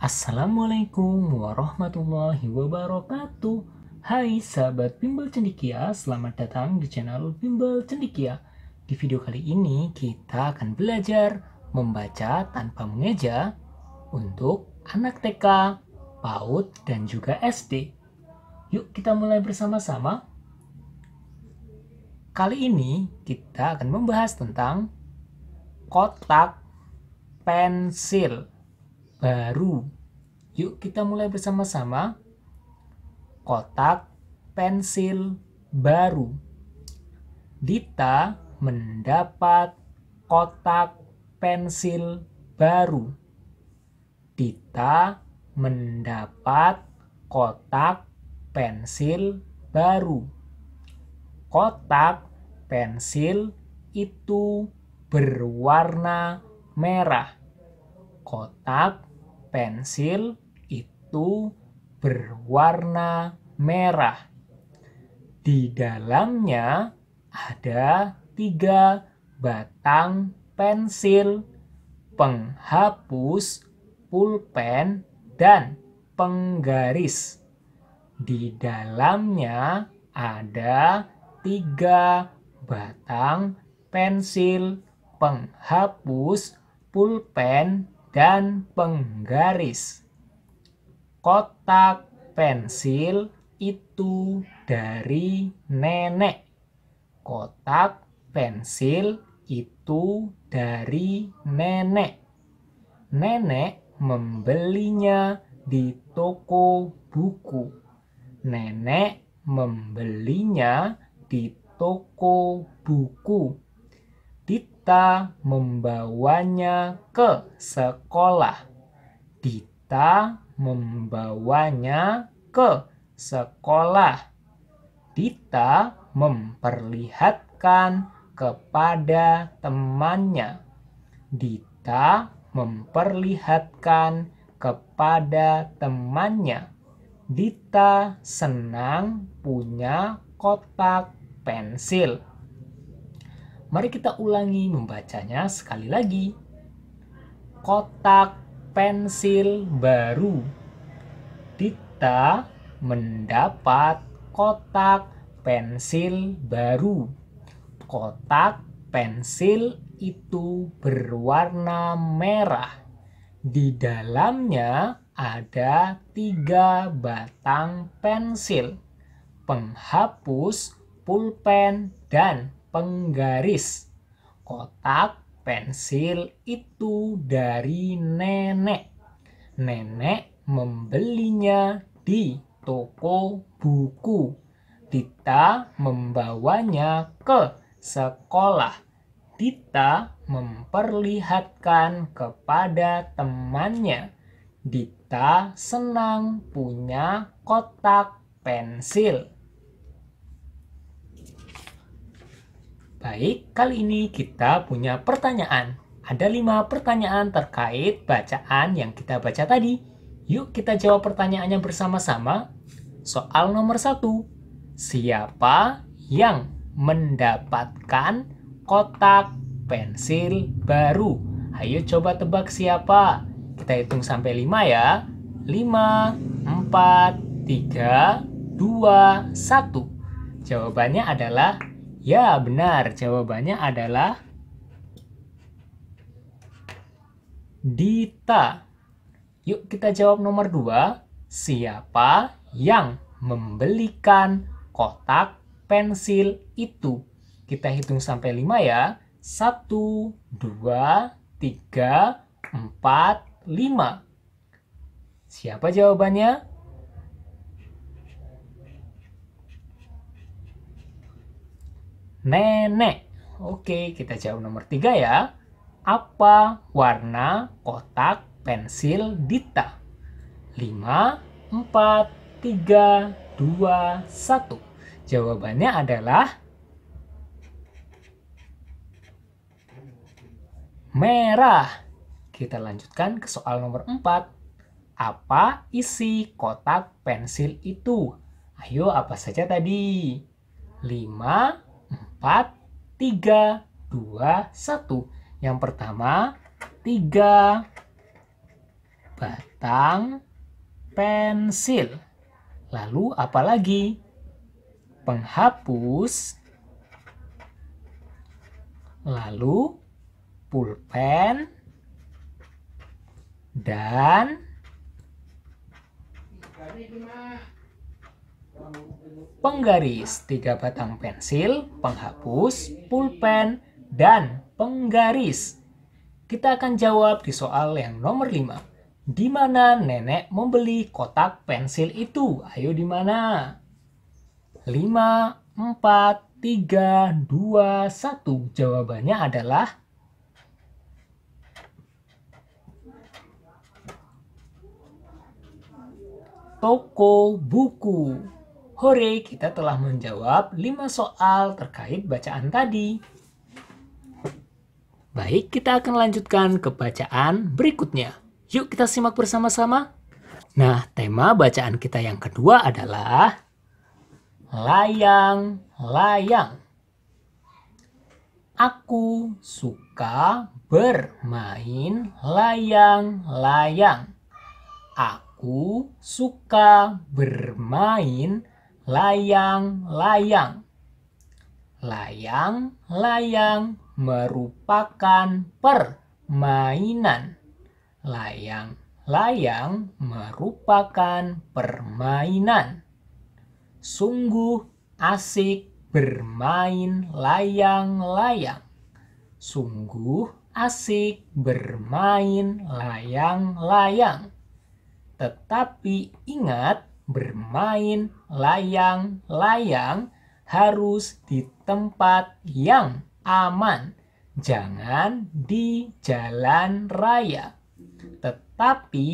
Assalamualaikum warahmatullahi wabarakatuh Hai sahabat Bimbel Cendikia, selamat datang di channel Bimbel Cendikia Di video kali ini kita akan belajar membaca tanpa mengeja untuk anak TK, PAUD, dan juga SD Yuk kita mulai bersama-sama Kali ini kita akan membahas tentang kotak pensil baru. Yuk kita mulai bersama-sama. Kotak pensil baru. Dita mendapat kotak pensil baru. Dita mendapat kotak pensil baru. Kotak pensil itu berwarna merah. Kotak pensil itu berwarna merah. Di dalamnya ada tiga batang pensil, penghapus, pulpen, dan penggaris. Di dalamnya ada tiga batang pensil, penghapus, pulpen, dan penggaris. Kotak pensil itu dari nenek. Kotak pensil itu dari nenek. Nenek membelinya di toko buku. Nenek membelinya di toko buku. Dita membawanya ke sekolah. Dita membawanya ke sekolah. Dita memperlihatkan kepada temannya. Dita memperlihatkan kepada temannya. Dita senang punya kotak pensil. Mari kita ulangi membacanya sekali lagi. Kotak pensil baru. Dita mendapat kotak pensil baru. Kotak pensil itu berwarna merah. Di dalamnya ada tiga batang pensil, penghapus, pulpen, dan penggaris. Kotak pensil itu dari nenek. Nenek membelinya di toko buku. Dita membawanya ke sekolah. Dita memperlihatkan kepada temannya. Dita senang punya kotak pensil. Baik, kali ini kita punya pertanyaan. Ada lima pertanyaan terkait bacaan yang kita baca tadi. Yuk kita jawab pertanyaannya bersama-sama. Soal nomor satu. Siapa yang mendapatkan kotak pensil baru? Ayo coba tebak siapa. Kita hitung sampai lima ya. Lima, empat, tiga, dua, satu. Jawabannya adalah Ya, benar. Jawabannya adalah Dita. Yuk kita jawab nomor dua. Siapa yang membelikan kotak pensil itu? Kita hitung sampai lima ya. Satu, dua, tiga, empat, lima. Siapa jawabannya? nenek. Oke, kita jawab nomor tiga ya. Apa warna kotak pensil Dita? 5, 4, 3, 2, 1. Jawabannya adalah merah. Kita lanjutkan ke soal nomor 4. Apa isi kotak pensil itu? Ayo, apa saja tadi? 5, 4, 3, 2, 1. Yang pertama, 3 batang pensil. Lalu apa lagi? Penghapus. Lalu pulpen dan penggaris, 3 batang pensil, penghapus, pulpen, dan penggaris. Kita akan jawab di soal yang nomor 5. Di mana nenek membeli kotak pensil itu? Ayo di mana? 5, 4, 3, 2, 1. Jawabannya adalah toko buku. Hore, kita telah menjawab 5 soal terkait bacaan tadi. Baik, kita akan lanjutkan ke bacaan berikutnya. Yuk kita simak bersama-sama. Nah, tema bacaan kita yang kedua adalah layang-layang. Aku suka bermain layang-layang. Aku suka bermain layang-layang. Layang-layang merupakan permainan. Layang-layang merupakan permainan. Sungguh asik bermain layang-layang. Sungguh asik bermain layang-layang. Tetapi ingat, bermain layang-layang harus di tempat yang aman, jangan di jalan raya. Tetapi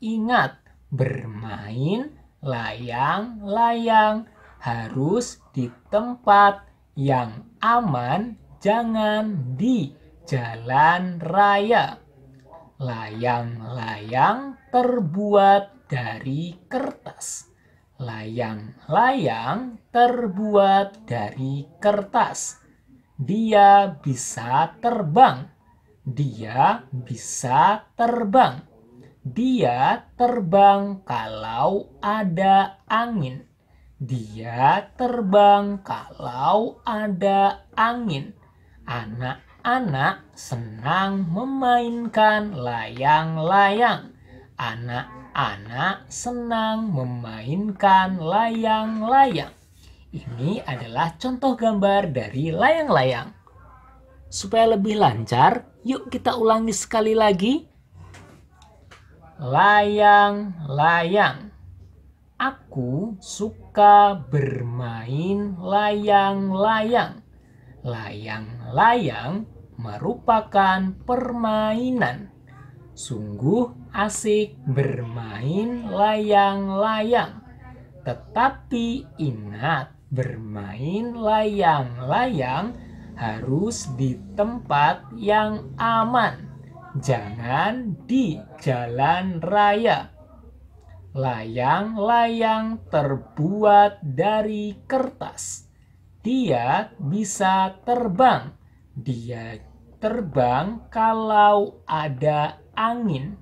ingat, bermain layang-layang harus di tempat yang aman, jangan di jalan raya. Layang-layang terbuat dari kertas. Layang-layang terbuat dari kertas. Dia bisa terbang. Dia bisa terbang. Dia terbang kalau ada angin. Dia terbang kalau ada angin. Anak-anak senang memainkan layang-layang. Anak Anak senang memainkan layang-layang. Ini adalah contoh gambar dari layang-layang. Supaya lebih lancar, yuk kita ulangi sekali lagi. Layang-layang. Aku suka bermain layang-layang. Layang-layang merupakan permainan Sungguh asik bermain layang-layang. Tetapi ingat, bermain layang-layang harus di tempat yang aman. Jangan di jalan raya. Layang-layang terbuat dari kertas. Dia bisa terbang. Dia terbang kalau ada angin.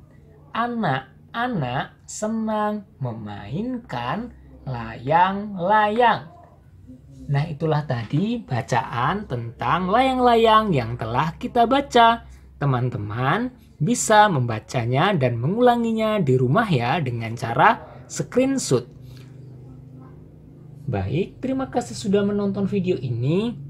Anak-anak senang memainkan layang-layang. Nah, itulah tadi bacaan tentang layang-layang yang telah kita baca. Teman-teman bisa membacanya dan mengulanginya di rumah ya dengan cara screenshot. Baik, terima kasih sudah menonton video ini.